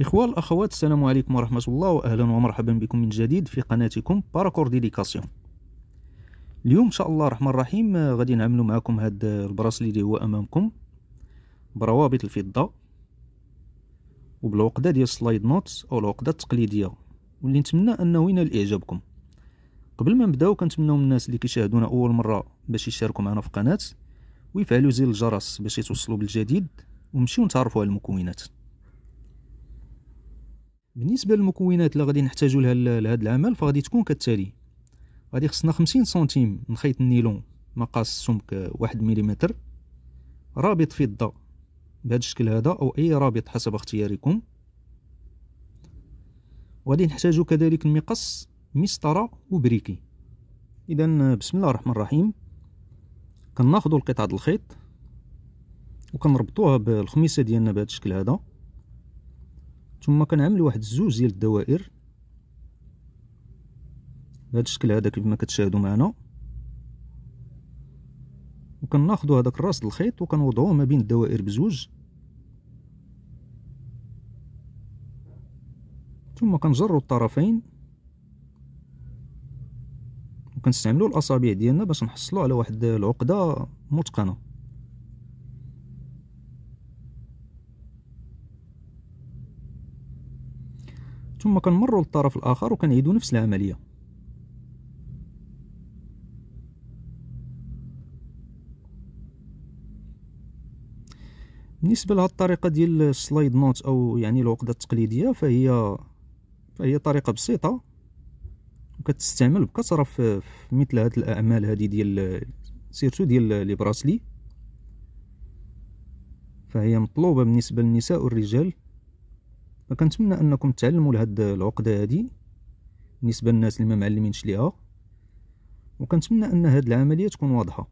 إخوة الأخوات السلام عليكم ورحمة الله وأهلا ومرحبا بكم من جديد في قناتكم باراكور ديديكاسيون اليوم إن شاء الله الرحمن الرحيم آه، غادي نعملوا معكم هاد البراسلي اللي هو أمامكم بروابط الفضة وبالعقدة ديال السلايد نوتس أو العقدة التقليدية واللي نتمنى أنه ينال إعجابكم قبل ما نبداو كنتمنى من الناس اللي كيشاهدونا أول مرة باش يشاركوا معنا في القناة ويفعلوا زر الجرس باش يتوصلوا بالجديد ونمشيو نتعرفوا على المكونات بالنسبه للمكونات اللي غادي نحتاجو لها لهذا العمل فغادي تكون كالتالي غادي خصنا 50 سنتيم من خيط النيلون مقاس سمك آه، واحد مليمتر رابط فضه بهذا الشكل هذا او اي رابط حسب اختياركم وغادي نحتاجو كذلك المقص مسطره وبريكي اذا آه، بسم الله الرحمن الرحيم كناخذوا القطعه الخيط وكنربطوها بالخميسه ديالنا بهذا الشكل هذا ثم كنعمل واحد زوج ديال الدوائر بهذا الشكل هذا كيف كتشاهدوا معنا وكناخذوا هذاك الراس الخيط وكنوضعوه ما بين الدوائر بزوج ثم كنجروا الطرفين وكنستعملوا الاصابع ديالنا باش نحصلوا على واحد العقده متقنه ثم كنمروا للطرف الاخر وكنعيدوا نفس العمليه بالنسبه لهاد الطريقه ديال السلايد نوت او يعني العقده التقليديه فهي فهي طريقه بسيطه وكتستعمل بكثره في مثل هاد الاعمال هذه ديال سيرتو ديال لي براسلي فهي مطلوبه بالنسبه للنساء والرجال فكنتمنى انكم تعلموا لهاد العقده هادي بالنسبه للناس اللي ما معلمينش ليها وكنتمنى ان هاد العمليه تكون واضحه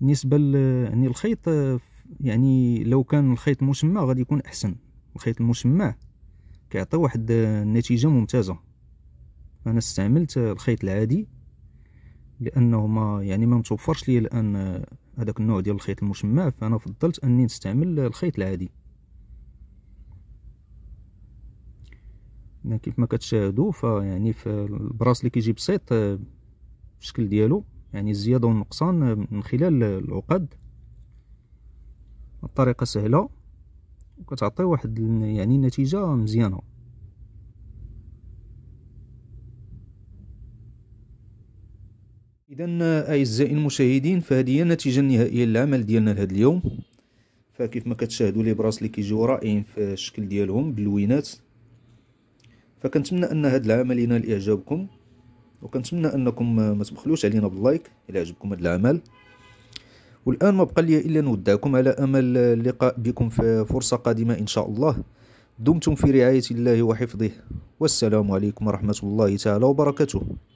بالنسبه يعني الخيط يعني لو كان الخيط مشمع غادي يكون احسن الخيط المشمع كيعطي واحد النتيجه ممتازه انا استعملت الخيط العادي لانه ما يعني ما متوفرش لي الان هذاك النوع ديال الخيط المشمع فانا فضلت اني نستعمل الخيط العادي يعني كيف ما كتشاهدوا فيعني البراس اللي كيجي بسيط آه، الشكل ديالو يعني الزياده والنقصان آه، من خلال العقد الطريقه سهله وكتعطي واحد يعني نتيجه مزيانه اذا اعزائي المشاهدين فهذه هي النتيجه النهائيه للعمل ديالنا لهذا اليوم فكيف ما كتشاهدوا لي براس اللي كيجيو رائعين في الشكل ديالهم باللوينات فكنتمنى ان هذا العمل ينال اعجابكم وكنتمنى انكم ما تبخلوش علينا باللايك الى عجبكم هذا العمل والان ما بقى لي الا نودعكم على امل اللقاء بكم في فرصه قادمه ان شاء الله دمتم في رعايه الله وحفظه والسلام عليكم ورحمه الله تعالى وبركاته